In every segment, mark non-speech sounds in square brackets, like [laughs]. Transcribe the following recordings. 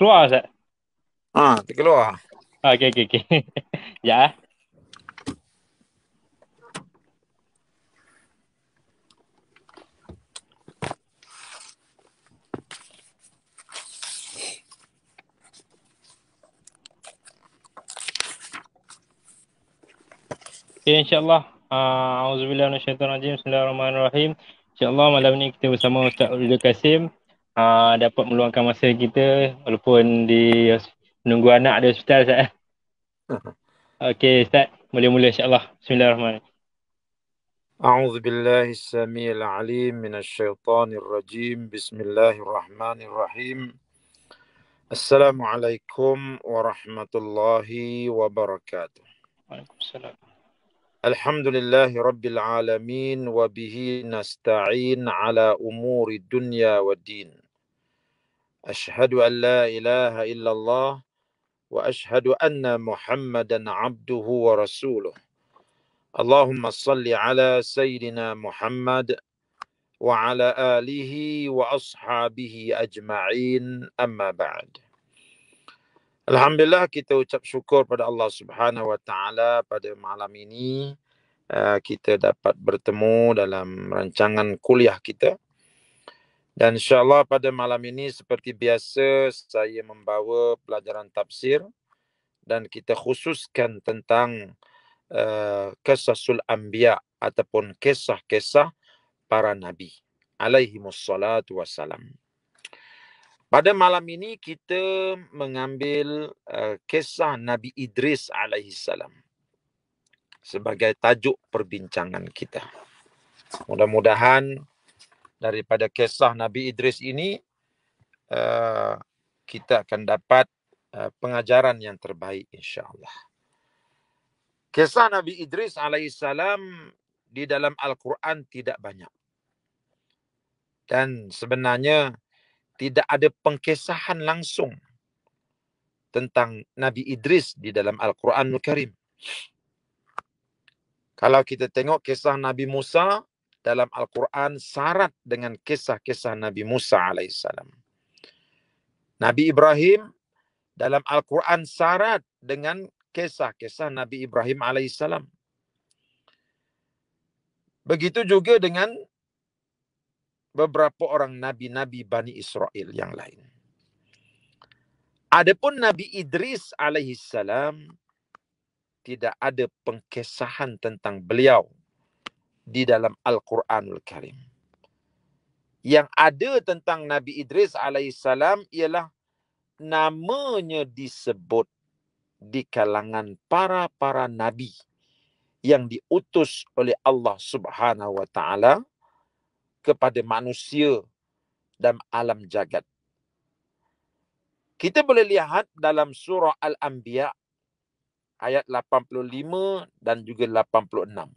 keluar Ustaz? Ha, terkeluar. Ah, okey okey okey. [laughs] ya. Eh. Okay, insyaAllah uh, ah, A'udzubillah Bismillahirrahmanirrahim InsyaAllah malam ni kita bersama Ustaz Ridul Kasim uh, dapat meluangkan masa kita walaupun di menunggu anak di hospital Ustaz. Okey Ustaz, mula-mula insya-Allah. Bismillahirrahmanirrahim. أعوذ بالله السميع العليم من الشيطان الرجيم بسم الله الرحمن الرحيم السلام عليكم ورحمة الله وبركاته السلام. الحمد لله رب العالمين وبه نستعين على أمور الدنيا والدين أشهد أن لا إله إلا الله وأشهد أن محمدا عبده ورسوله اللهم صل على سيدنا محمد وعلى آله وأصحابه أجمعين أما بعد Alhamdulillah kita ucap syukur pada Allah Subhanahu Wa Taala pada malam ini ah, kita dapat bertemu dalam rancangan kuliah kita dan insyaAllah pada malam ini seperti biasa saya membawa pelajaran tafsir dan kita khususkan tentang uh, kisah sul anbiya ataupun kisah-kisah para nabi alaihi wassalatu wassalam. Pada malam ini kita mengambil uh, kisah Nabi Idris alaihi salam sebagai tajuk perbincangan kita. Mudah-mudahan daripada kisah Nabi Idris ini uh, kita akan dapat uh, pengajaran yang terbaik insyaallah. Kisah Nabi Idris alaihissalam di dalam Al-Quran tidak banyak. Dan sebenarnya tidak ada pengkisahan langsung tentang Nabi Idris di dalam Al-Quranul Karim. Kalau kita tengok kisah Nabi Musa, dalam Al-Quran syarat dengan kisah-kisah Nabi Musa alaihissalam. Nabi Ibrahim dalam Al-Quran syarat dengan kisah-kisah Nabi Ibrahim alaihissalam. Begitu juga dengan beberapa orang nabi-nabi Bani Israel yang lain. Adapun Nabi Idris alaihissalam tidak ada pengkisahan tentang beliau di dalam Al-Quranul Karim. Yang ada tentang Nabi Idris alaihissalam ialah namanya disebut di kalangan para-para nabi yang diutus oleh Allah Subhanahu wa taala kepada manusia dan alam jagat. Kita boleh lihat dalam surah Al-Anbiya ayat 85 dan juga 86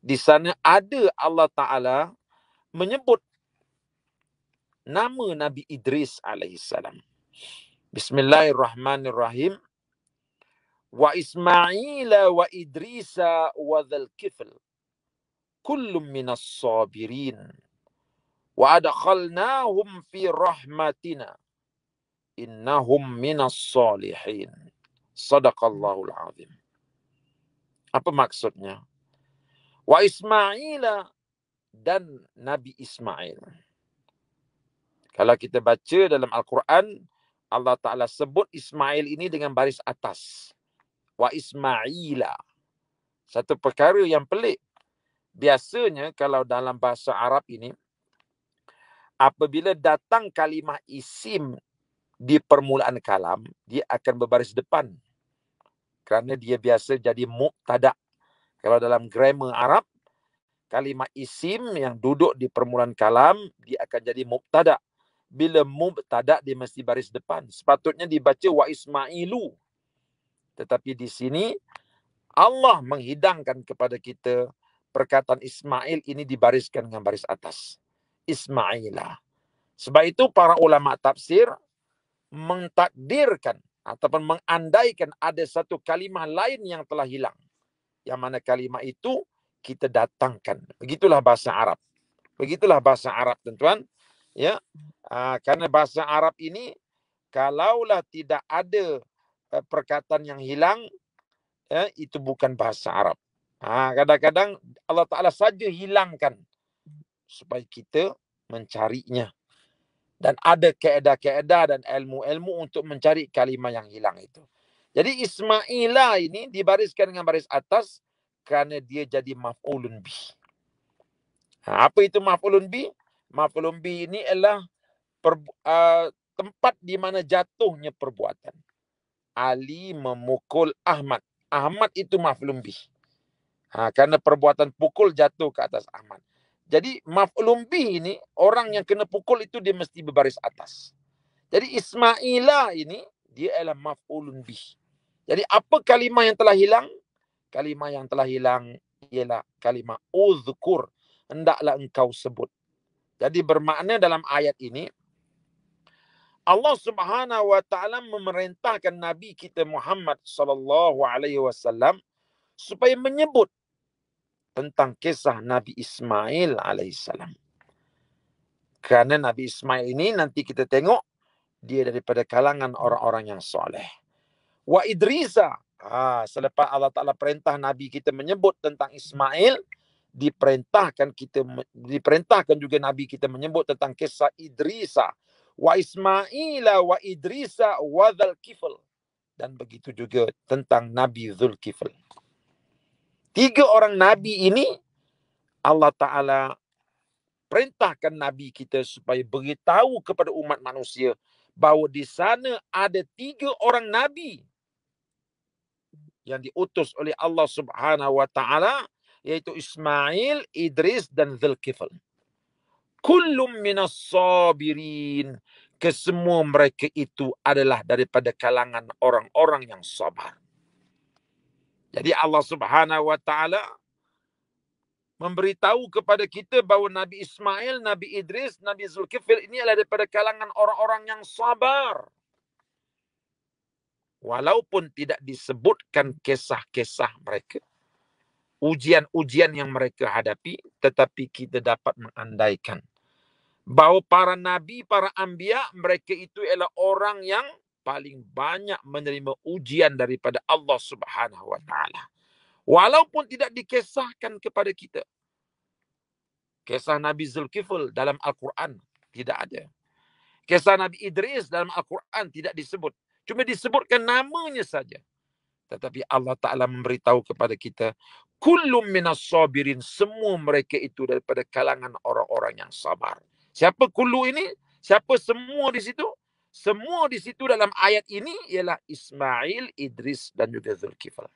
di sana ada Allah Ta'ala menyebut nama Nabi Idris alaihissalam. Bismillahirrahmanirrahim. Wa Ismaila wa Idrisa wa Dhalkifl. Kullum minas sabirin. Wa adakhalnahum fi rahmatina. Innahum minas salihin. Sadaqallahul azim. Apa maksudnya? wa Ismaila dan Nabi Ismail. Kalau kita baca dalam Al-Quran, Allah Ta'ala sebut Ismail ini dengan baris atas. Wa Ismaila. Satu perkara yang pelik. Biasanya kalau dalam bahasa Arab ini, apabila datang kalimah isim di permulaan kalam, dia akan berbaris depan. Kerana dia biasa jadi muqtada' Kalau dalam grammar Arab, kalimah isim yang duduk di permulaan kalam, dia akan jadi mubtada. Bila mubtada, dia mesti baris depan. Sepatutnya dibaca wa ismailu. Tetapi di sini, Allah menghidangkan kepada kita perkataan Ismail ini dibariskan dengan baris atas. Ismailah. Sebab itu para ulama tafsir mentakdirkan ataupun mengandaikan ada satu kalimah lain yang telah hilang yang mana kalimah itu kita datangkan. Begitulah bahasa Arab. Begitulah bahasa Arab, tuan-tuan. Ya. Uh, ah, karena bahasa Arab ini kalaulah tidak ada eh, perkataan yang hilang, ya, itu bukan bahasa Arab. Ah, kadang-kadang Allah Taala saja hilangkan supaya kita mencarinya. Dan ada keedah-keedah dan ilmu-ilmu untuk mencari kalimah yang hilang itu. Jadi Ismailah ini dibariskan dengan baris atas kerana dia jadi maf'ulun bi. Ha, apa itu maf'ulun bi? Maf'ulun bi ini adalah per, uh, tempat di mana jatuhnya perbuatan. Ali memukul Ahmad. Ahmad itu maf'ulun bi. Ha, kerana perbuatan pukul jatuh ke atas Ahmad. Jadi maf'ulun bi ini orang yang kena pukul itu dia mesti berbaris atas. Jadi Ismailah ini dia adalah maf'ulun bih. Jadi apa kalimah yang telah hilang? Kalimah yang telah hilang ialah kalimah uzkur. Hendaklah engkau sebut. Jadi bermakna dalam ayat ini Allah Subhanahu wa taala memerintahkan nabi kita Muhammad sallallahu alaihi wasallam supaya menyebut tentang kisah Nabi Ismail alaihissalam. Karena Nabi Ismail ini nanti kita tengok dia daripada kalangan orang-orang yang soleh wa idrisa ha selepas Allah Taala perintah nabi kita menyebut tentang Ismail diperintahkan kita diperintahkan juga nabi kita menyebut tentang kisah Idrisa wa Ismaila wa Idrisa wa Zulkifl dan begitu juga tentang nabi Zulkifl tiga orang nabi ini Allah Taala perintahkan nabi kita supaya beritahu kepada umat manusia bahawa di sana ada tiga orang nabi yang diutus oleh Allah Subhanahu wa taala yaitu Ismail, Idris dan Zulkifl. Kullum minas sabirin. Kesemua mereka itu adalah daripada kalangan orang-orang yang sabar. Jadi Allah Subhanahu wa taala memberitahu kepada kita bahawa Nabi Ismail, Nabi Idris, Nabi Zulkifil ini adalah daripada kalangan orang-orang yang sabar walaupun tidak disebutkan kisah-kisah mereka ujian-ujian yang mereka hadapi tetapi kita dapat mengandaikan bahawa para nabi para ambia, mereka itu ialah orang yang paling banyak menerima ujian daripada Allah Subhanahu wa taala walaupun tidak dikisahkan kepada kita kisah nabi zulkifl dalam al-Quran tidak ada kisah nabi idris dalam al-Quran tidak disebut cuma disebutkan namanya saja tetapi Allah Taala memberitahu kepada kita kullum minas sabirin semua mereka itu daripada kalangan orang-orang yang sabar siapa kullu ini siapa semua di situ semua di situ dalam ayat ini ialah Ismail, Idris dan juga Zulkifal.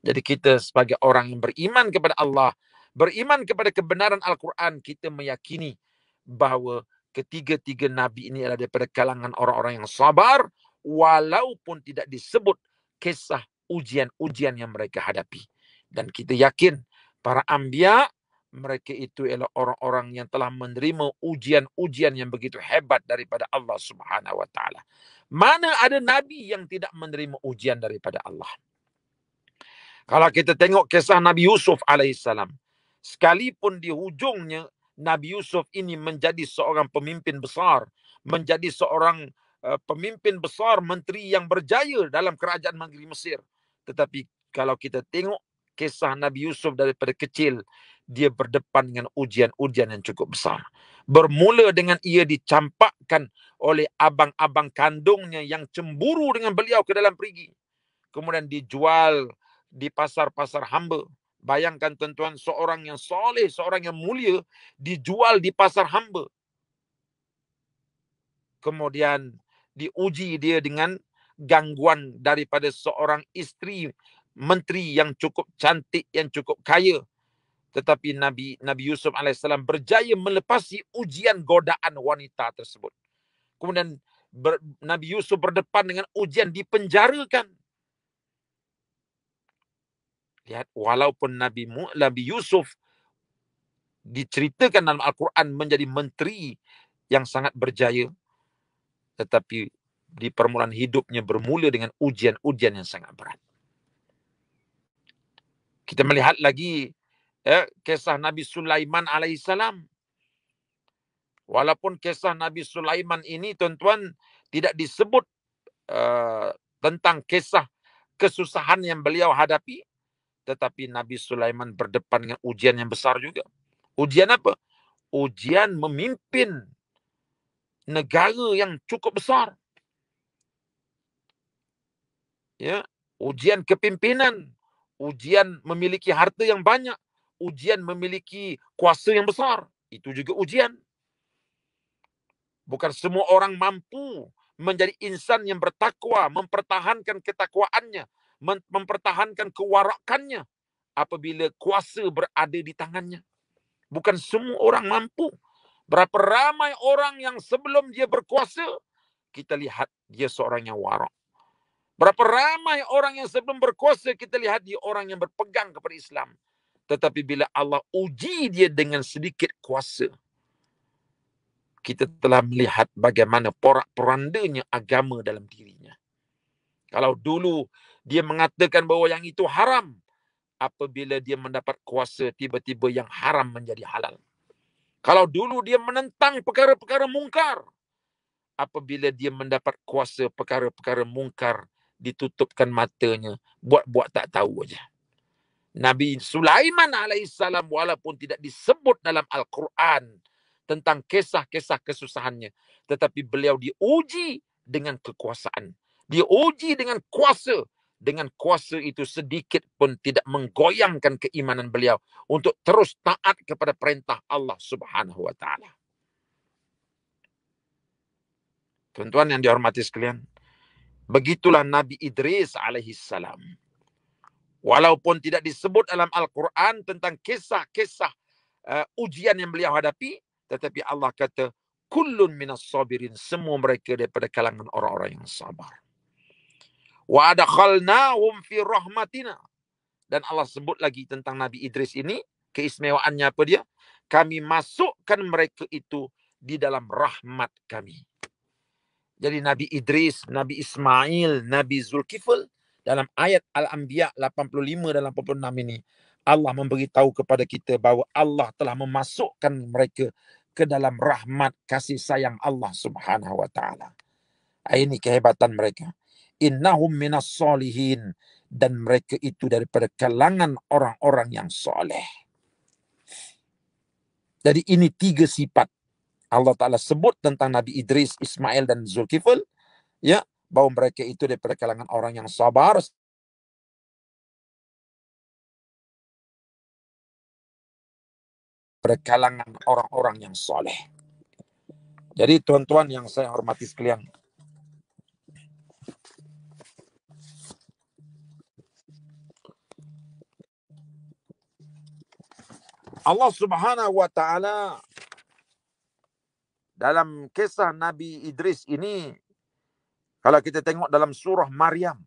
Jadi kita sebagai orang yang beriman kepada Allah, beriman kepada kebenaran Al-Quran, kita meyakini bahawa ketiga-tiga Nabi ini adalah daripada kalangan orang-orang yang sabar, walaupun tidak disebut kisah ujian-ujian yang mereka hadapi. Dan kita yakin para ambia mereka itu adalah orang-orang yang telah menerima ujian-ujian yang begitu hebat daripada Allah Subhanahu wa taala. Mana ada nabi yang tidak menerima ujian daripada Allah? Kalau kita tengok kisah Nabi Yusuf alaihissalam, sekalipun di hujungnya Nabi Yusuf ini menjadi seorang pemimpin besar, menjadi seorang Eh, pemimpin besar, menteri yang berjaya dalam kerajaan negeri Mesir. Tetapi kalau kita tengok kisah Nabi Yusuf daripada kecil, dia berdepan dengan ujian-ujian yang cukup besar. Bermula dengan ia dicampakkan oleh abang-abang kandungnya yang cemburu dengan beliau ke dalam perigi. Kemudian dijual di pasar-pasar hamba. Bayangkan tuan-tuan seorang yang soleh, seorang yang mulia dijual di pasar hamba. Kemudian diuji dia dengan gangguan daripada seorang isteri menteri yang cukup cantik yang cukup kaya tetapi Nabi Nabi Yusuf alaihissalam berjaya melepasi ujian godaan wanita tersebut kemudian ber, Nabi Yusuf berdepan dengan ujian dipenjarakan lihat walaupun Nabi Nabi Yusuf diceritakan dalam Al-Quran menjadi menteri yang sangat berjaya tetapi di permulaan hidupnya bermula dengan ujian-ujian yang sangat berat. Kita melihat lagi eh, kisah Nabi Sulaiman alaihissalam. Walaupun kisah Nabi Sulaiman ini tuan-tuan tidak disebut uh, tentang kisah kesusahan yang beliau hadapi. Tetapi Nabi Sulaiman berdepan dengan ujian yang besar juga. Ujian apa? Ujian memimpin negara yang cukup besar. Ya, ujian kepimpinan, ujian memiliki harta yang banyak, ujian memiliki kuasa yang besar, itu juga ujian. Bukan semua orang mampu menjadi insan yang bertakwa, mempertahankan ketakwaannya, mempertahankan kewarakannya apabila kuasa berada di tangannya. Bukan semua orang mampu. Berapa ramai orang yang sebelum dia berkuasa, kita lihat dia seorang yang warak. Berapa ramai orang yang sebelum berkuasa, kita lihat dia orang yang berpegang kepada Islam. Tetapi bila Allah uji dia dengan sedikit kuasa, kita telah melihat bagaimana porak-porandanya agama dalam dirinya. Kalau dulu dia mengatakan bahawa yang itu haram, apabila dia mendapat kuasa, tiba-tiba yang haram menjadi halal. Kalau dulu dia menentang perkara-perkara mungkar. Apabila dia mendapat kuasa perkara-perkara mungkar. Ditutupkan matanya. Buat-buat tak tahu aja. Nabi Sulaiman AS walaupun tidak disebut dalam Al-Quran. Tentang kisah-kisah kesusahannya. Tetapi beliau diuji dengan kekuasaan. Diuji dengan kuasa dengan kuasa itu sedikit pun tidak menggoyangkan keimanan beliau untuk terus taat kepada perintah Allah Subhanahu wa taala. Tuan-tuan yang dihormati sekalian, begitulah Nabi Idris alaihi salam. Walaupun tidak disebut dalam Al-Quran tentang kisah-kisah uh, ujian yang beliau hadapi, tetapi Allah kata, kullun minas sabirin, semua mereka daripada kalangan orang-orang yang sabar wa adkhalnahum fi rahmatina dan Allah sebut lagi tentang Nabi Idris ini keistimewaannya apa dia kami masukkan mereka itu di dalam rahmat kami jadi Nabi Idris Nabi Ismail Nabi Zulkifl dalam ayat al-anbiya 85 dan 86 ini Allah memberitahu kepada kita bahawa Allah telah memasukkan mereka ke dalam rahmat kasih sayang Allah Subhanahu wa taala. Ah, ini kehebatan mereka innahum minas solihin dan mereka itu daripada kalangan orang-orang yang soleh. Jadi ini tiga sifat Allah Ta'ala sebut tentang Nabi Idris, Ismail dan Zulkifl. Ya, bahawa mereka itu daripada kalangan orang yang sabar. Berkalangan orang-orang yang soleh. Jadi tuan-tuan yang saya hormati sekalian, Allah Subhanahu wa taala dalam kisah Nabi Idris ini kalau kita tengok dalam surah Maryam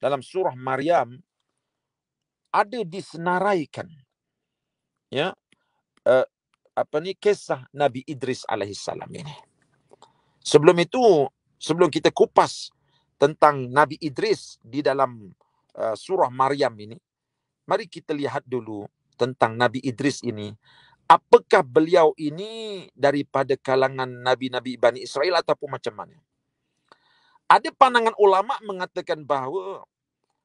dalam surah Maryam ada disenaraikan ya uh, apa ni kisah Nabi Idris alaihi salam ini sebelum itu sebelum kita kupas tentang Nabi Idris di dalam uh, surah Maryam ini mari kita lihat dulu tentang Nabi Idris ini. Apakah beliau ini daripada kalangan Nabi-Nabi Bani Israel ataupun macam mana? Ada pandangan ulama mengatakan bahawa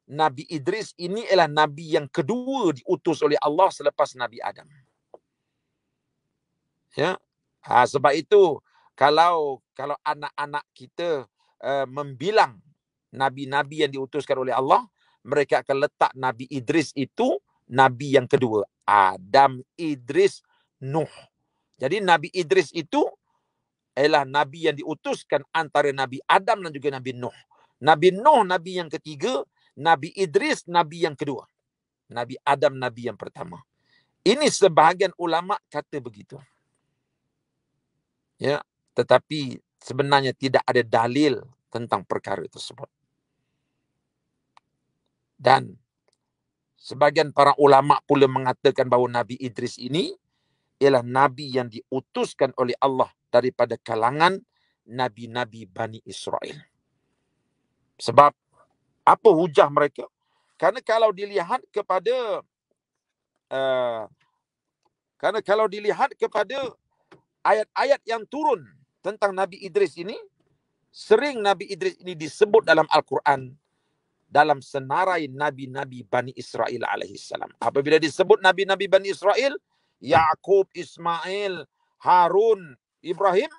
Nabi Idris ini adalah Nabi yang kedua diutus oleh Allah selepas Nabi Adam. Ya, ha, sebab itu kalau kalau anak-anak kita uh, membilang Nabi-Nabi yang diutuskan oleh Allah, mereka akan letak Nabi Idris itu nabi yang kedua Adam Idris Nuh. Jadi Nabi Idris itu ialah nabi yang diutuskan antara Nabi Adam dan juga Nabi Nuh. Nabi Nuh nabi yang ketiga, Nabi Idris nabi yang kedua. Nabi Adam nabi yang pertama. Ini sebahagian ulama kata begitu. Ya, tetapi sebenarnya tidak ada dalil tentang perkara tersebut. Dan sebagian para ulama pula mengatakan bahawa Nabi Idris ini ialah nabi yang diutuskan oleh Allah daripada kalangan nabi-nabi Bani Israel. Sebab apa hujah mereka? Karena kalau dilihat kepada uh, eh, karena kalau dilihat kepada ayat-ayat yang turun tentang Nabi Idris ini, sering Nabi Idris ini disebut dalam Al-Quran dalam senarai nabi-nabi Bani Israel alaihissalam. Apabila disebut nabi-nabi Bani Israel, Yakub, Ismail, Harun, Ibrahim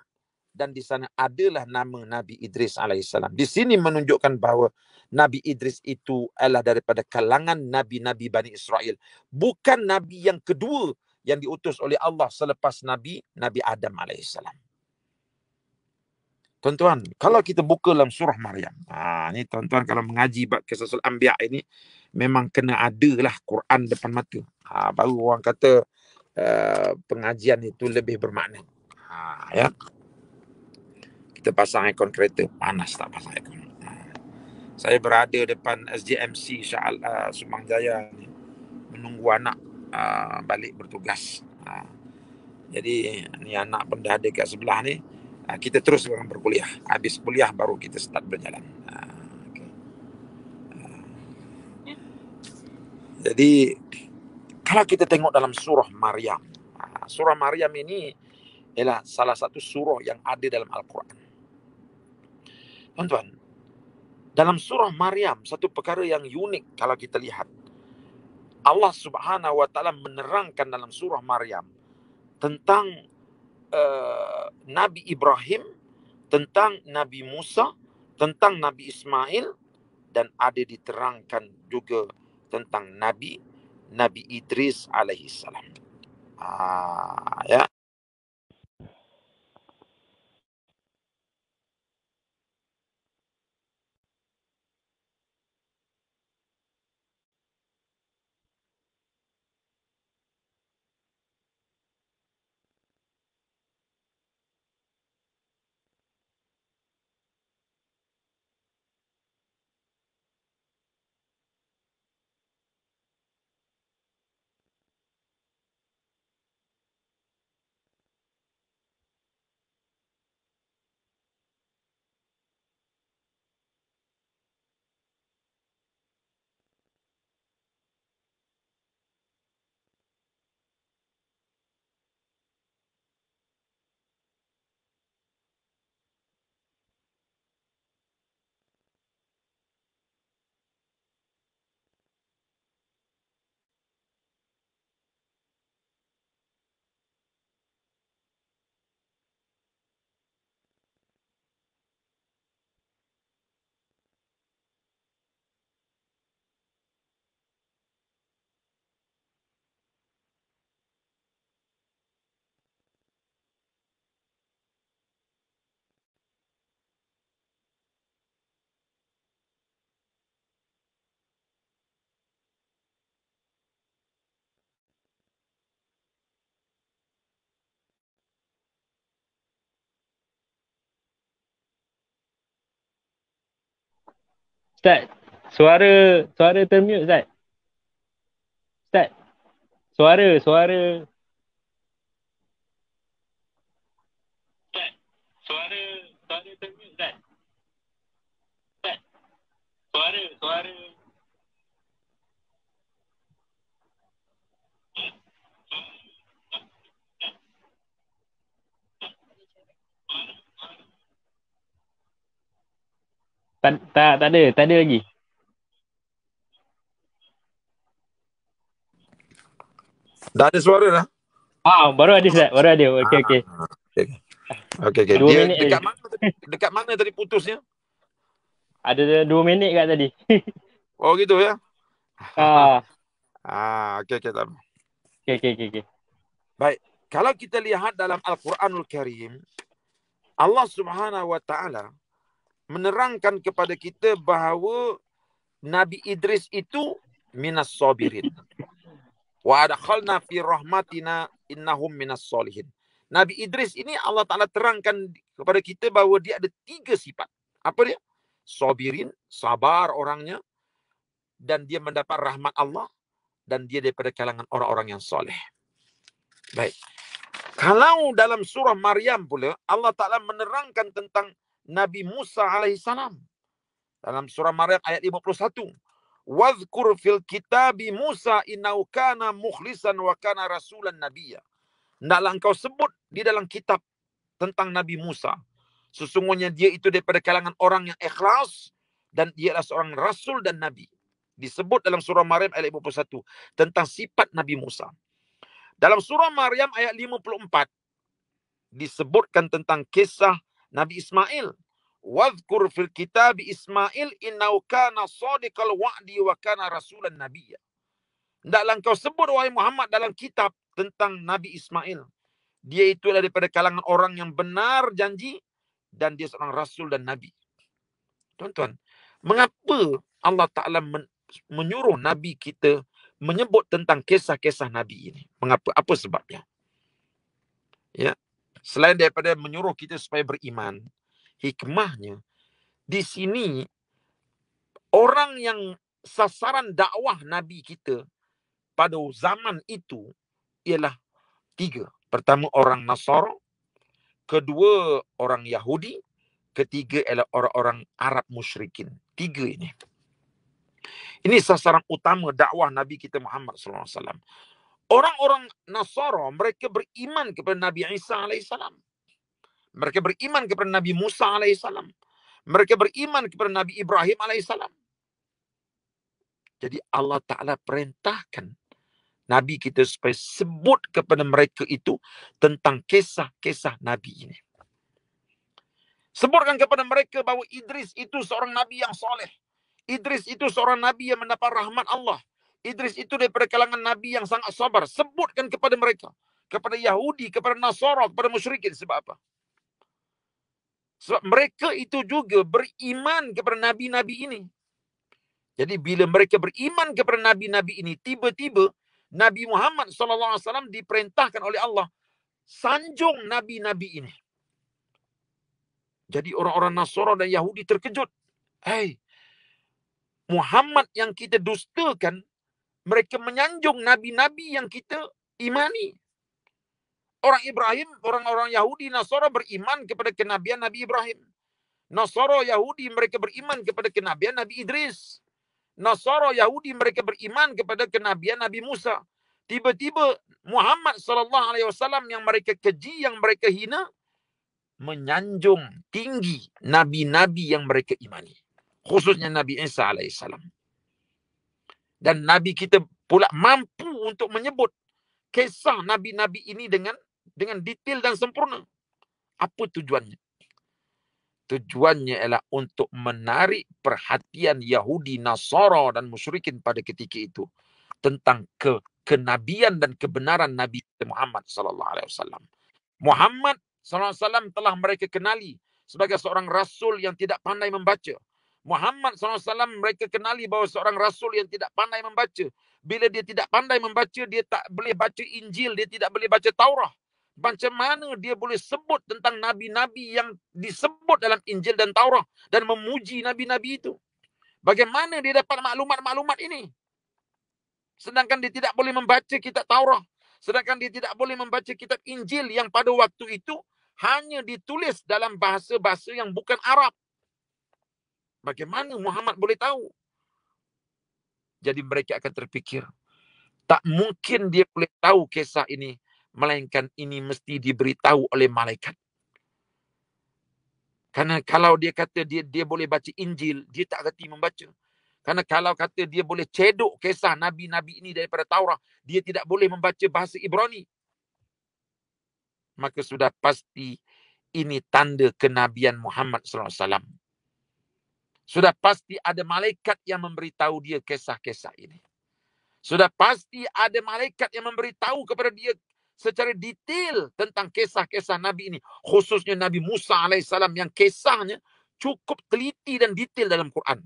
dan di sana adalah nama Nabi Idris alaihissalam. Di sini menunjukkan bahawa Nabi Idris itu adalah daripada kalangan nabi-nabi Bani Israel. Bukan nabi yang kedua yang diutus oleh Allah selepas nabi Nabi Adam alaihissalam. Tuan-tuan, kalau kita buka dalam surah Maryam. Ha, ni tuan-tuan kalau mengaji bab kisah sul ambiak ini memang kena ada lah Quran depan mata. Ha, baru orang kata uh, pengajian itu lebih bermakna. Ha, ya. Kita pasang aircon kereta, panas tak pasang aircon. Ha. Saya berada depan SJMC Syahal uh, eh, Sumang Jaya ni menunggu anak uh, balik bertugas. Ha. Jadi ni anak pun dah ada kat sebelah ni. Ah, kita terus orang berkuliah. Habis kuliah baru kita start berjalan. Ah, ah. Jadi kalau kita tengok dalam surah Maryam, surah Maryam ini ialah salah satu surah yang ada dalam Al-Quran. Tuan-tuan, dalam surah Maryam satu perkara yang unik kalau kita lihat. Allah Subhanahu wa taala menerangkan dalam surah Maryam tentang uh, Nabi Ibrahim, tentang Nabi Musa, tentang Nabi Ismail dan ada diterangkan juga tentang Nabi Nabi Idris alaihissalam. Ah ya. Ustaz, suara suara termute Ustaz. Ustaz. Suara, suara. Suara, suara Suara, suara. tak, tak, tak ada, tak ada lagi. Dah ada suara dah. Ah, baru ada Zat, baru ada. Okey, ah, okey. Okey, okey. Okay. Dia minit dekat, mana tadi, dekat mana tadi putusnya? Ada dua minit kat tadi. [laughs] oh, gitu ya? Ah. [laughs] Ah, okey, okey. Okey, okey, okey. Okay. Baik. Kalau kita lihat dalam Al-Quranul Karim, Allah Subhanahu Wa Taala menerangkan kepada kita bahawa Nabi Idris itu minas sabirin. Wa adkhalna fi rahmatina innahum minas solihin. Nabi Idris ini Allah Taala terangkan kepada kita bahawa dia ada tiga sifat. Apa dia? Sabirin, sabar orangnya dan dia mendapat rahmat Allah dan dia daripada kalangan orang-orang yang soleh. Baik. Kalau dalam surah Maryam pula Allah Taala menerangkan tentang Nabi Musa alaihi salam dalam surah Maryam ayat 51. Wadhkur fil kitab Musa innahu kana mukhlisan wa kana rasulan nabiyya. Hendaklah engkau sebut di dalam kitab tentang Nabi Musa. Sesungguhnya dia itu daripada kalangan orang yang ikhlas dan dia adalah seorang rasul dan nabi. Disebut dalam surah Maryam ayat 51 tentang sifat Nabi Musa. Dalam surah Maryam ayat 54 disebutkan tentang kisah Nabi Ismail. Wadhkur fil kitab Ismail innau kana sadiqal wa'di wa kana rasulan nabiyya. Hendaklah kau sebut wahai Muhammad dalam kitab tentang Nabi Ismail. Dia itu adalah daripada kalangan orang yang benar janji dan dia seorang rasul dan nabi. Tuan-tuan, mengapa Allah Taala men- menyuruh nabi kita menyebut tentang kisah-kisah nabi ini? Mengapa? Apa sebabnya? Ya, selain daripada menyuruh kita supaya beriman hikmahnya di sini orang yang sasaran dakwah nabi kita pada zaman itu ialah tiga pertama orang nasara kedua orang yahudi ketiga ialah orang-orang arab musyrikin tiga ini ini sasaran utama dakwah nabi kita Muhammad sallallahu alaihi wasallam Orang-orang Nasara mereka beriman kepada Nabi Isa alaihissalam. Mereka beriman kepada Nabi Musa alaihissalam. Mereka beriman kepada Nabi Ibrahim alaihissalam. Jadi Allah Taala perintahkan nabi kita supaya sebut kepada mereka itu tentang kisah-kisah nabi ini. Sebutkan kepada mereka bahawa Idris itu seorang nabi yang soleh. Idris itu seorang nabi yang mendapat rahmat Allah. Idris itu daripada kalangan Nabi yang sangat sabar. Sebutkan kepada mereka. Kepada Yahudi, kepada Nasara, kepada musyrikin. Sebab apa? Sebab mereka itu juga beriman kepada Nabi-Nabi ini. Jadi bila mereka beriman kepada Nabi-Nabi ini, tiba-tiba Nabi Muhammad SAW diperintahkan oleh Allah. Sanjung Nabi-Nabi ini. Jadi orang-orang Nasara dan Yahudi terkejut. Hei, Muhammad yang kita dustakan mereka menyanjung nabi-nabi yang kita imani. Orang Ibrahim, orang-orang Yahudi, Nasara beriman kepada kenabian Nabi Ibrahim. Nasara Yahudi mereka beriman kepada kenabian Nabi Idris. Nasara Yahudi mereka beriman kepada kenabian Nabi Musa. Tiba-tiba Muhammad sallallahu alaihi wasallam yang mereka keji, yang mereka hina menyanjung tinggi nabi-nabi yang mereka imani. Khususnya Nabi Isa alaihi salam dan nabi kita pula mampu untuk menyebut kisah nabi-nabi ini dengan dengan detail dan sempurna. Apa tujuannya? Tujuannya ialah untuk menarik perhatian Yahudi, Nasara dan musyrikin pada ketika itu tentang ke kenabian dan kebenaran Nabi Muhammad sallallahu alaihi wasallam. Muhammad sallallahu alaihi wasallam telah mereka kenali sebagai seorang rasul yang tidak pandai membaca, Muhammad SAW mereka kenali bahawa seorang rasul yang tidak pandai membaca. Bila dia tidak pandai membaca, dia tak boleh baca Injil, dia tidak boleh baca Taurah. Macam mana dia boleh sebut tentang nabi-nabi yang disebut dalam Injil dan Taurah dan memuji nabi-nabi itu? Bagaimana dia dapat maklumat-maklumat ini? Sedangkan dia tidak boleh membaca kitab Taurah. Sedangkan dia tidak boleh membaca kitab Injil yang pada waktu itu hanya ditulis dalam bahasa-bahasa yang bukan Arab. Bagaimana Muhammad boleh tahu? Jadi mereka akan terfikir. Tak mungkin dia boleh tahu kisah ini. Melainkan ini mesti diberitahu oleh malaikat. Karena kalau dia kata dia dia boleh baca Injil, dia tak reti membaca. Karena kalau kata dia boleh cedok kisah Nabi-Nabi ini daripada Taurat, dia tidak boleh membaca bahasa Ibrani. Maka sudah pasti ini tanda kenabian Muhammad sallallahu alaihi wasallam. Sudah pasti ada malaikat yang memberitahu dia kisah-kisah ini. Sudah pasti ada malaikat yang memberitahu kepada dia secara detail tentang kisah-kisah Nabi ini. Khususnya Nabi Musa AS yang kisahnya cukup teliti dan detail dalam Quran.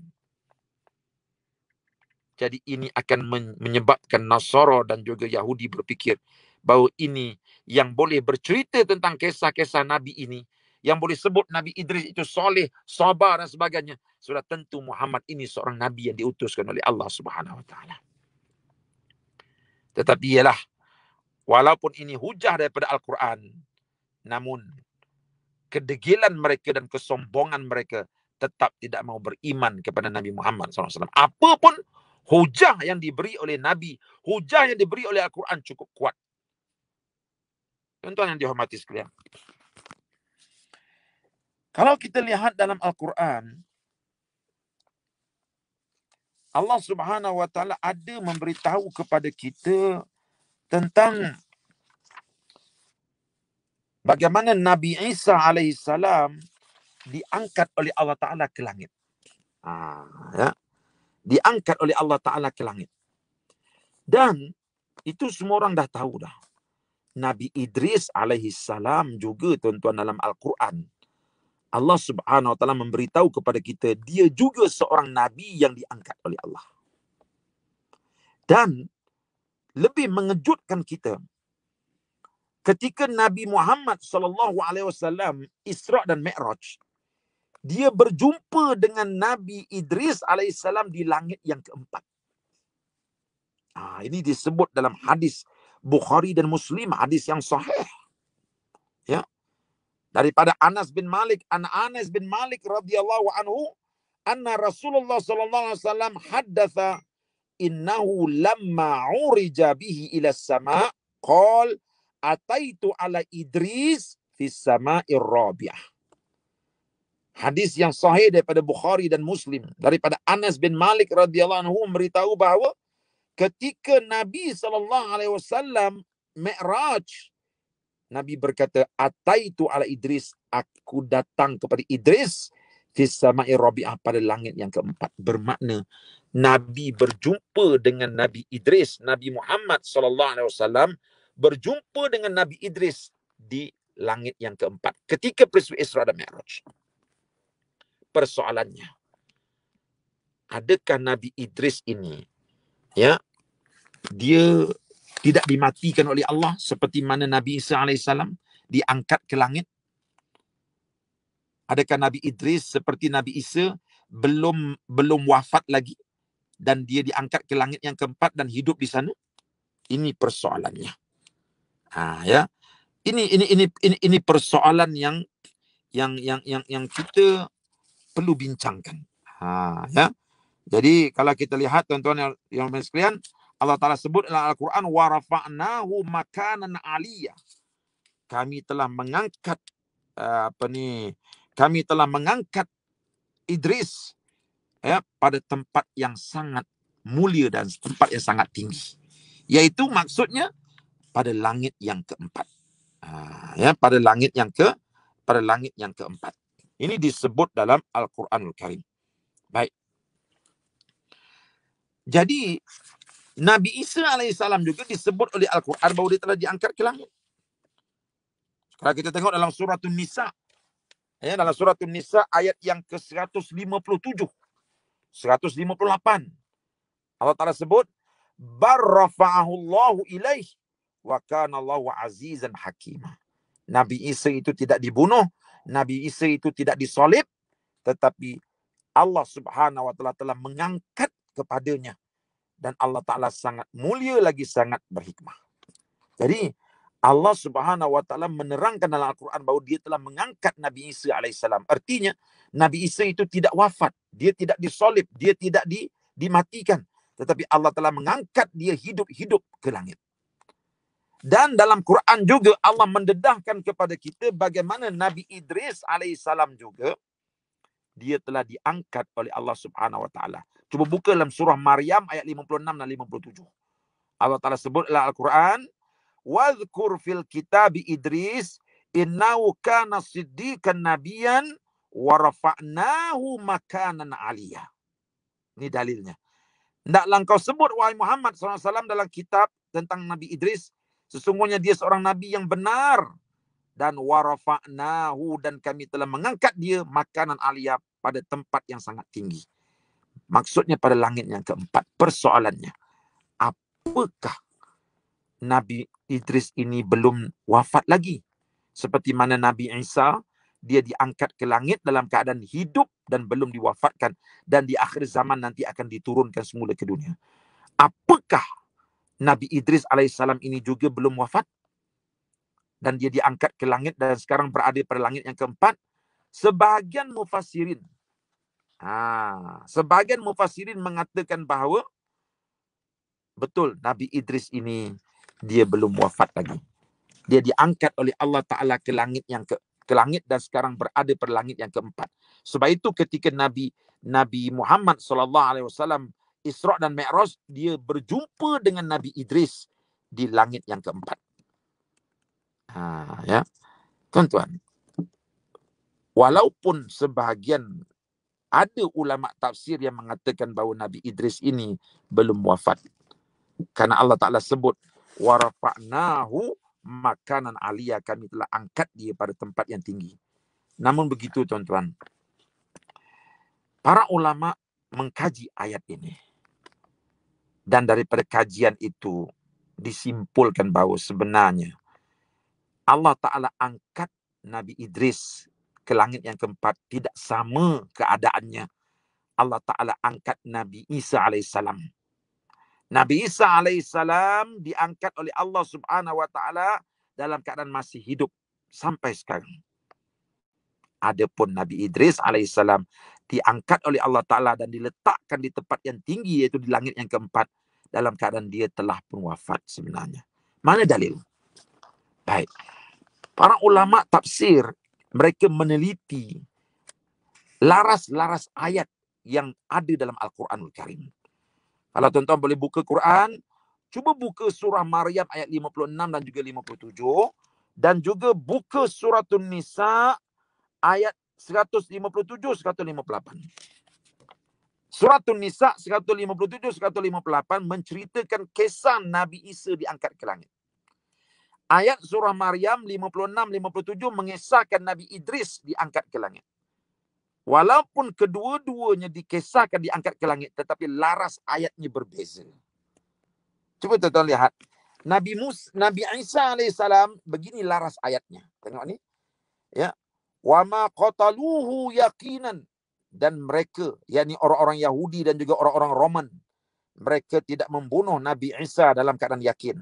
Jadi ini akan menyebabkan Nasara dan juga Yahudi berfikir bahawa ini yang boleh bercerita tentang kisah-kisah Nabi ini yang boleh sebut Nabi Idris itu soleh, sabar dan sebagainya. Sudah tentu Muhammad ini seorang Nabi yang diutuskan oleh Allah Subhanahu Wa Tetapi ialah walaupun ini hujah daripada Al-Quran, namun kedegilan mereka dan kesombongan mereka tetap tidak mau beriman kepada Nabi Muhammad SAW. Apapun hujah yang diberi oleh Nabi, hujah yang diberi oleh Al-Quran cukup kuat. Tuan-tuan yang dihormati sekalian. Kalau kita lihat dalam Al-Quran, Allah Subhanahu Wa Taala ada memberitahu kepada kita tentang bagaimana Nabi Isa alaihissalam diangkat oleh Allah Taala ke langit. Ha, ya. Diangkat oleh Allah Taala ke langit. Dan itu semua orang dah tahu dah. Nabi Idris alaihissalam juga tuan-tuan dalam Al-Quran Allah Subhanahu wa taala memberitahu kepada kita dia juga seorang nabi yang diangkat oleh Allah. Dan lebih mengejutkan kita ketika Nabi Muhammad sallallahu alaihi wasallam Isra dan Mi'raj dia berjumpa dengan Nabi Idris alaihissalam di langit yang keempat. Ah, ini disebut dalam hadis Bukhari dan Muslim hadis yang sahih daripada Anas bin Malik an Anas bin Malik radhiyallahu anhu anna Rasulullah sallallahu alaihi wasallam haddatha innahu lamma urija bihi ila sama qol ataitu ala Idris fi sama'i rabiah Hadis yang sahih daripada Bukhari dan Muslim daripada Anas bin Malik radhiyallahu anhu beritahu bahawa ketika Nabi sallallahu alaihi wasallam Mi'raj Nabi berkata, Atai Ataitu ala Idris, aku datang kepada Idris, Fisamai Rabi'ah pada langit yang keempat. Bermakna, Nabi berjumpa dengan Nabi Idris, Nabi Muhammad saw berjumpa dengan Nabi Idris di langit yang keempat ketika peristiwa Isra dan Mi'raj. Persoalannya, adakah Nabi Idris ini ya dia tidak dimatikan oleh Allah seperti mana Nabi Isa AS diangkat ke langit? Adakah Nabi Idris seperti Nabi Isa belum belum wafat lagi dan dia diangkat ke langit yang keempat dan hidup di sana? Ini persoalannya. Ha, ya. Ini, ini ini ini ini persoalan yang yang yang yang yang kita perlu bincangkan. Ha, ya. Jadi kalau kita lihat tuan-tuan yang, yang sekalian, Allah Ta'ala sebut dalam Al-Quran, وَرَفَعْنَاهُ مَكَانًا Aliyah. Kami telah mengangkat, eh, apa ni, kami telah mengangkat Idris ya, pada tempat yang sangat mulia dan tempat yang sangat tinggi. Yaitu maksudnya pada langit yang keempat. Ah, ya, pada langit yang ke pada langit yang keempat. Ini disebut dalam Al-Quranul Karim. Baik. Jadi Nabi Isa AS juga disebut oleh Al-Quran bahawa dia telah diangkat ke langit. Kalau kita tengok dalam surah Nisa. Ya, dalam surah Nisa ayat yang ke-157. 158. Allah Ta'ala sebut. Barrafa'ahu Allahu ilaih. Wa kana Allahu azizan hakimah. Nabi Isa itu tidak dibunuh. Nabi Isa itu tidak disalib. Tetapi Allah subhanahu wa ta'ala telah mengangkat kepadanya dan Allah Ta'ala sangat mulia lagi sangat berhikmah. Jadi Allah Subhanahu Wa Ta'ala menerangkan dalam Al-Quran bahawa dia telah mengangkat Nabi Isa AS. Artinya Nabi Isa itu tidak wafat, dia tidak disolib, dia tidak di, dimatikan. Tetapi Allah telah mengangkat dia hidup-hidup ke langit. Dan dalam Quran juga Allah mendedahkan kepada kita bagaimana Nabi Idris AS juga dia telah diangkat oleh Allah Subhanahu Wa Ta'ala. Cuba buka dalam surah Maryam ayat 56 dan 57. Allah Ta'ala sebut dalam Al-Quran. Wadhkur fil kitabi Idris. Innau kana siddiqan nabiyan. Warafa'nahu makanan aliyah. Ini dalilnya. Tidaklah kau sebut wahai Muhammad SAW dalam kitab tentang Nabi Idris. Sesungguhnya dia seorang Nabi yang benar. Dan warafa'nahu dan kami telah mengangkat dia makanan aliyah pada tempat yang sangat tinggi. Maksudnya pada langit yang keempat. Persoalannya. Apakah Nabi Idris ini belum wafat lagi? Seperti mana Nabi Isa, dia diangkat ke langit dalam keadaan hidup dan belum diwafatkan. Dan di akhir zaman nanti akan diturunkan semula ke dunia. Apakah Nabi Idris alaihissalam ini juga belum wafat? Dan dia diangkat ke langit dan sekarang berada pada langit yang keempat. Sebahagian mufasirin Ha, sebahagian mufasirin mengatakan bahawa betul Nabi Idris ini dia belum wafat lagi. Dia diangkat oleh Allah Taala ke langit yang ke, ke langit dan sekarang berada per langit yang keempat. Sebab itu ketika Nabi Nabi Muhammad sallallahu alaihi wasallam Isra dan Mi'raj dia berjumpa dengan Nabi Idris di langit yang keempat. Ha, ya. Tuan-tuan. Walaupun sebahagian ada ulama tafsir yang mengatakan bahawa Nabi Idris ini belum wafat. Karena Allah Taala sebut warafa'nahu makanan alia kami telah angkat dia pada tempat yang tinggi. Namun begitu tuan-tuan. Para ulama mengkaji ayat ini. Dan daripada kajian itu disimpulkan bahawa sebenarnya Allah Taala angkat Nabi Idris ke langit yang keempat tidak sama keadaannya. Allah Ta'ala angkat Nabi Isa AS. Nabi Isa AS diangkat oleh Allah Subhanahu Wa Ta'ala dalam keadaan masih hidup sampai sekarang. Adapun Nabi Idris AS diangkat oleh Allah Ta'ala dan diletakkan di tempat yang tinggi iaitu di langit yang keempat dalam keadaan dia telah pun wafat sebenarnya. Mana dalil? Baik. Para ulama tafsir mereka meneliti laras-laras ayat yang ada dalam Al-Quranul Karim. Kalau tuan-tuan boleh buka Quran, cuba buka surah Maryam ayat 56 dan juga 57 dan juga buka surah An-Nisa ayat 157 158. Surah An-Nisa 157 158 menceritakan kisah Nabi Isa diangkat ke langit. Ayat surah Maryam 56-57 mengisahkan Nabi Idris diangkat ke langit. Walaupun kedua-duanya dikisahkan diangkat ke langit, tetapi laras ayatnya berbeza. Cuba tuan lihat. Nabi, Mus, Nabi Isa AS, begini laras ayatnya. Tengok ni. Ya. Wama qataluhu yakinan. Dan mereka, yakni orang-orang Yahudi dan juga orang-orang Roman. Mereka tidak membunuh Nabi Isa dalam keadaan yakin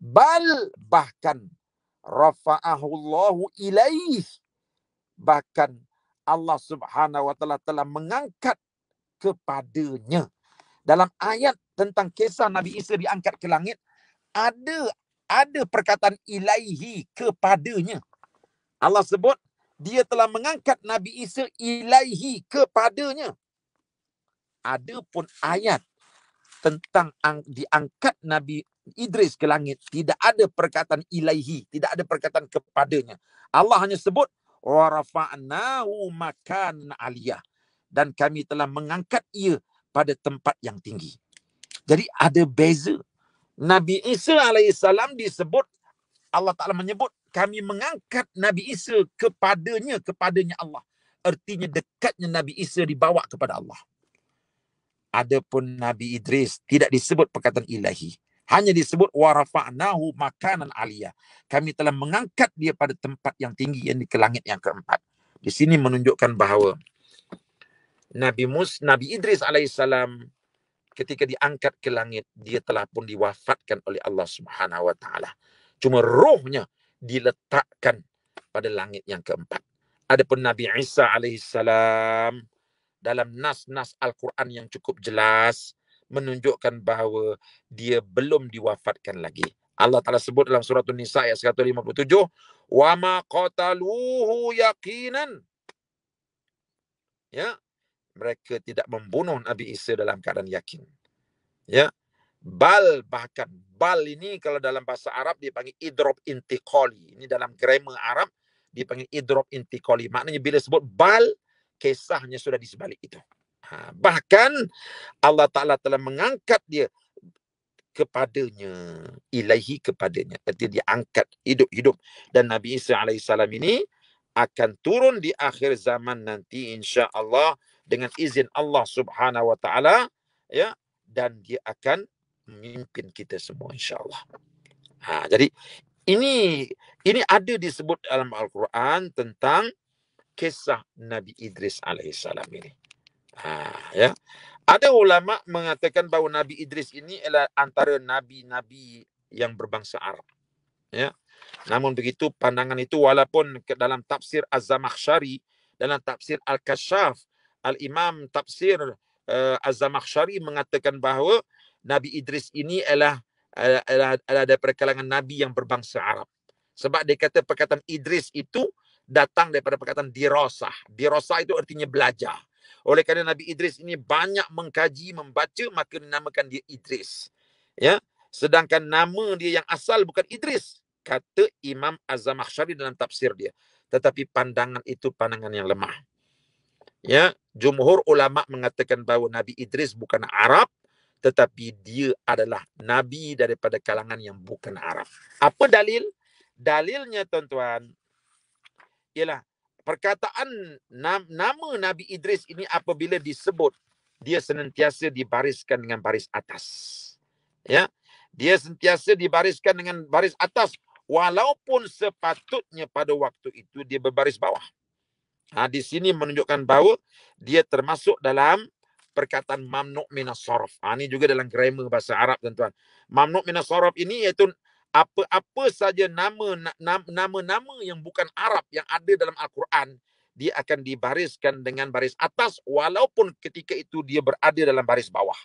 bal bahkan rafa'ahu Allahu ilaih bahkan Allah Subhanahu wa taala telah mengangkat kepadanya dalam ayat tentang kisah Nabi Isa diangkat ke langit ada ada perkataan ilaihi kepadanya Allah sebut dia telah mengangkat Nabi Isa ilaihi kepadanya ada pun ayat tentang diangkat Nabi Idris ke langit. Tidak ada perkataan ilaihi. Tidak ada perkataan kepadanya. Allah hanya sebut. Warafa'nahu makan aliyah. Dan kami telah mengangkat ia pada tempat yang tinggi. Jadi ada beza. Nabi Isa alaihissalam disebut. Allah Ta'ala menyebut. Kami mengangkat Nabi Isa kepadanya. Kepadanya Allah. Artinya dekatnya Nabi Isa dibawa kepada Allah. Adapun Nabi Idris tidak disebut perkataan ilahi hanya disebut warafa'nahu makanan aliyah. Kami telah mengangkat dia pada tempat yang tinggi yang di ke langit yang keempat. Di sini menunjukkan bahawa Nabi Mus, Nabi Idris alaihissalam ketika diangkat ke langit dia telah pun diwafatkan oleh Allah Subhanahu wa taala. Cuma rohnya diletakkan pada langit yang keempat. Adapun Nabi Isa alaihissalam dalam nas-nas Al-Quran yang cukup jelas menunjukkan bahawa dia belum diwafatkan lagi. Allah Ta'ala sebut dalam surah Nisa ayat 157. Wa ma qataluhu yakinan. Ya. Mereka tidak membunuh Nabi Isa dalam keadaan yakin. Ya. Bal bahkan. Bal ini kalau dalam bahasa Arab dipanggil idrob intikoli. Ini dalam grammar Arab dipanggil idrob intikoli. Maknanya bila sebut bal, kisahnya sudah di sebalik itu. Ha, bahkan Allah Ta'ala telah mengangkat dia kepadanya. Ilahi kepadanya. Berarti dia angkat hidup-hidup. Dan Nabi Isa AS ini akan turun di akhir zaman nanti insya Allah dengan izin Allah Subhanahu wa taala ya dan dia akan memimpin kita semua insya Allah. Ha, jadi ini ini ada disebut dalam Al-Quran tentang kisah Nabi Idris alaihissalam ini. Ha, ya. Ada ulama mengatakan bahawa Nabi Idris ini adalah antara nabi-nabi yang berbangsa Arab. Ya. Namun begitu pandangan itu walaupun dalam tafsir Az-Zamakhsyari dalam tafsir Al-Kashaf Al-Imam tafsir uh, eh, Az-Zamakhsyari mengatakan bahawa Nabi Idris ini adalah adalah, eh, adalah daripada kalangan nabi yang berbangsa Arab. Sebab dia kata perkataan Idris itu datang daripada perkataan dirosah. Dirosah itu artinya belajar. Oleh kerana Nabi Idris ini banyak mengkaji, membaca, maka dinamakan dia Idris. Ya. Sedangkan nama dia yang asal bukan Idris. Kata Imam Azam Akhshari dalam tafsir dia. Tetapi pandangan itu pandangan yang lemah. Ya, jumhur ulama mengatakan bahawa Nabi Idris bukan Arab tetapi dia adalah nabi daripada kalangan yang bukan Arab. Apa dalil? Dalilnya tuan-tuan ialah perkataan nama Nabi Idris ini apabila disebut dia sentiasa dibariskan dengan baris atas. Ya. Dia sentiasa dibariskan dengan baris atas walaupun sepatutnya pada waktu itu dia berbaris bawah. Ha, di sini menunjukkan bahawa dia termasuk dalam perkataan mamnu' minas Ha, ini juga dalam grammar bahasa Arab tuan-tuan. Mamnu' minas ini iaitu apa-apa saja nama nama-nama yang bukan Arab yang ada dalam Al-Quran dia akan dibariskan dengan baris atas walaupun ketika itu dia berada dalam baris bawah.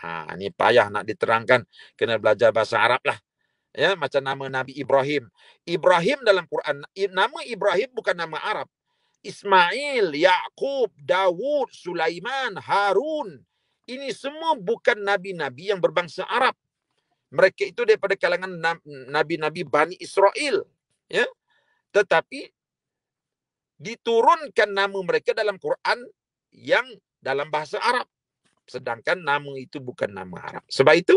Ha, ini payah nak diterangkan. Kena belajar bahasa Arab lah. Ya, macam nama Nabi Ibrahim. Ibrahim dalam Quran. Nama Ibrahim bukan nama Arab. Ismail, Yaqub, Dawud, Sulaiman, Harun. Ini semua bukan Nabi-Nabi yang berbangsa Arab mereka itu daripada kalangan nabi-nabi Bani Israel ya tetapi diturunkan nama mereka dalam Quran yang dalam bahasa Arab sedangkan nama itu bukan nama Arab sebab itu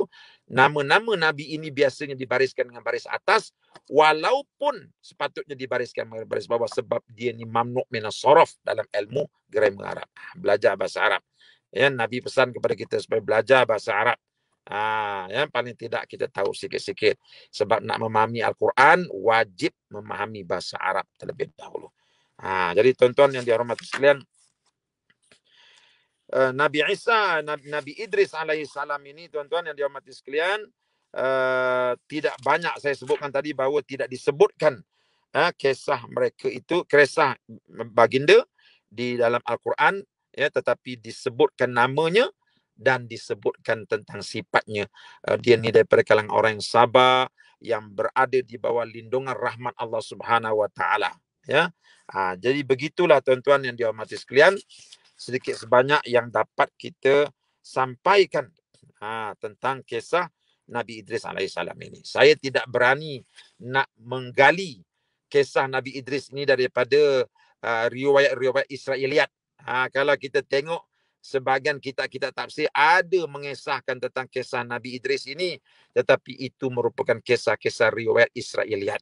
nama-nama nabi ini biasanya dibariskan dengan baris atas walaupun sepatutnya dibariskan dengan baris bawah sebab dia ni mamnu' minas dalam ilmu grammar Arab belajar bahasa Arab ya nabi pesan kepada kita supaya belajar bahasa Arab Ah, yang paling tidak kita tahu sikit-sikit sebab nak memahami Al-Quran wajib memahami bahasa Arab terlebih dahulu. Ah, jadi tuan-tuan yang dihormati sekalian eh, Nabi Isa, Nabi Idris alaihi salam ini tuan-tuan yang dihormati sekalian uh, tidak banyak saya sebutkan tadi bahawa tidak disebutkan uh, kisah mereka itu kisah baginda di dalam Al-Quran ya tetapi disebutkan namanya dan disebutkan tentang sifatnya uh, dia ni daripada kalangan orang yang sabar yang berada di bawah lindungan rahmat Allah Subhanahu wa taala ya ha, jadi begitulah tuan-tuan yang dihormati sekalian sedikit sebanyak yang dapat kita sampaikan ha, tentang kisah Nabi Idris alaihissalam ini saya tidak berani nak menggali kisah Nabi Idris ini daripada uh, riwayat-riwayat Israeliat ha, kalau kita tengok sebagian kita kita tafsir ada mengesahkan tentang kisah Nabi Idris ini tetapi itu merupakan kisah-kisah riwayat Israeliat.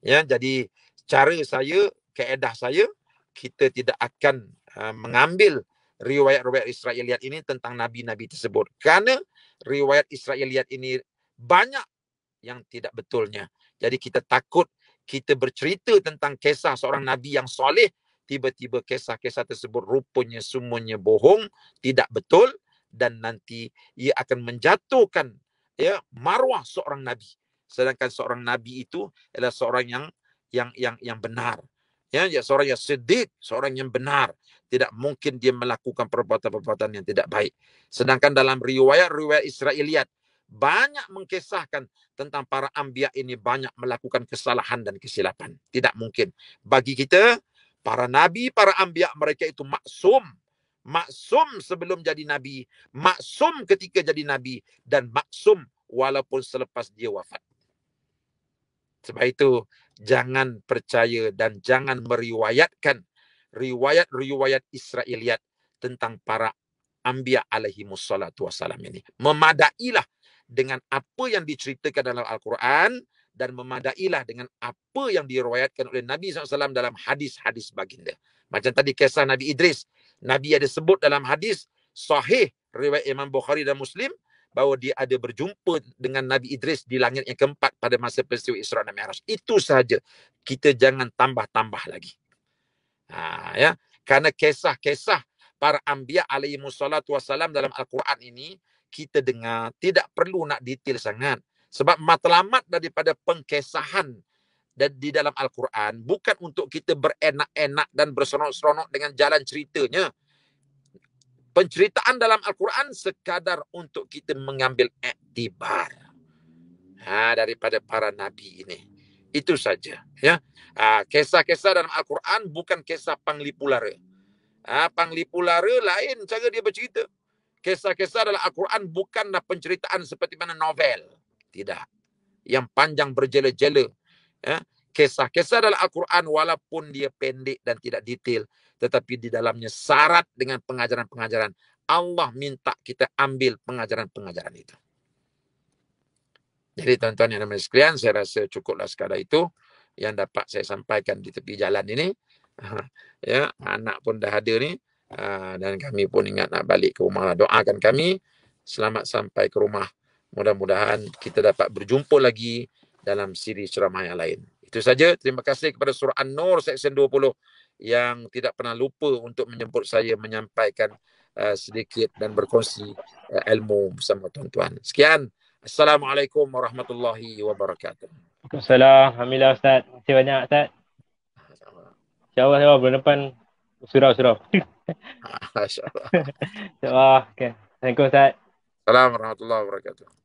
Ya, jadi cara saya, keedah saya kita tidak akan uh, mengambil riwayat-riwayat Israeliat ini tentang nabi-nabi tersebut kerana riwayat Israeliat ini banyak yang tidak betulnya. Jadi kita takut kita bercerita tentang kisah seorang nabi yang soleh tiba-tiba kisah-kisah tersebut rupanya semuanya bohong, tidak betul dan nanti ia akan menjatuhkan ya marwah seorang nabi. Sedangkan seorang nabi itu adalah seorang yang yang yang yang benar. Ya, ya seorang yang sedih, seorang yang benar. Tidak mungkin dia melakukan perbuatan-perbuatan yang tidak baik. Sedangkan dalam riwayat-riwayat Israeliat banyak mengkisahkan tentang para ambiak ini banyak melakukan kesalahan dan kesilapan. Tidak mungkin. Bagi kita, para nabi para anbiya mereka itu maksum maksum sebelum jadi nabi maksum ketika jadi nabi dan maksum walaupun selepas dia wafat sebab itu jangan percaya dan jangan meriwayatkan riwayat-riwayat Israeliat tentang para ambiya alaihi musallatu wasallam ini memadailah dengan apa yang diceritakan dalam al-Quran dan memadailah dengan apa yang diriwayatkan oleh Nabi SAW dalam hadis-hadis baginda. Macam tadi kisah Nabi Idris. Nabi ada sebut dalam hadis sahih riwayat Imam Bukhari dan Muslim bahawa dia ada berjumpa dengan Nabi Idris di langit yang keempat pada masa peristiwa Isra dan Mi'raj. Itu sahaja. Kita jangan tambah-tambah lagi. Ha, ya. Kerana kisah-kisah para ambiya alaihi wassalam dalam Al-Quran ini kita dengar tidak perlu nak detail sangat. Sebab matlamat daripada pengkesahan dan di dalam Al-Quran bukan untuk kita berenak-enak dan berseronok-seronok dengan jalan ceritanya. Penceritaan dalam Al-Quran sekadar untuk kita mengambil iktibar ha, daripada para nabi ini. Itu saja. Ya. Ha, kisah-kisah dalam Al-Quran bukan kisah panglipulara. Ha, panglipulara lain cara dia bercerita. Kisah-kisah dalam Al-Quran bukanlah penceritaan seperti mana novel tidak. Yang panjang berjela-jela. Ya. Kisah-kisah dalam Al-Quran walaupun dia pendek dan tidak detail. Tetapi di dalamnya syarat dengan pengajaran-pengajaran. Allah minta kita ambil pengajaran-pengajaran itu. Jadi tuan-tuan yang namanya sekalian, saya rasa cukuplah sekadar itu yang dapat saya sampaikan di tepi jalan ini. [laughs] Ya, anak pun dah ada ni. Ah, dan kami pun ingat nak balik ke rumah. Doakan kami selamat sampai ke rumah mudah-mudahan kita dapat berjumpa lagi dalam siri ceramah yang lain. Itu saja. Terima kasih kepada Surah An-Nur Seksyen 20 yang tidak pernah lupa untuk menjemput saya menyampaikan uh, sedikit dan berkongsi uh, ilmu bersama tuan-tuan. Sekian. Assalamualaikum warahmatullahi wabarakatuh. Assalamualaikum Alhamdulillah Ustaz. Terima kasih banyak Ustaz. InsyaAllah saya bulan depan surau-surau. [laughs] InsyaAllah. [laughs] InsyaAllah. Okay. Thank you Ustaz. Assalamualaikum warahmatullahi wabarakatuh.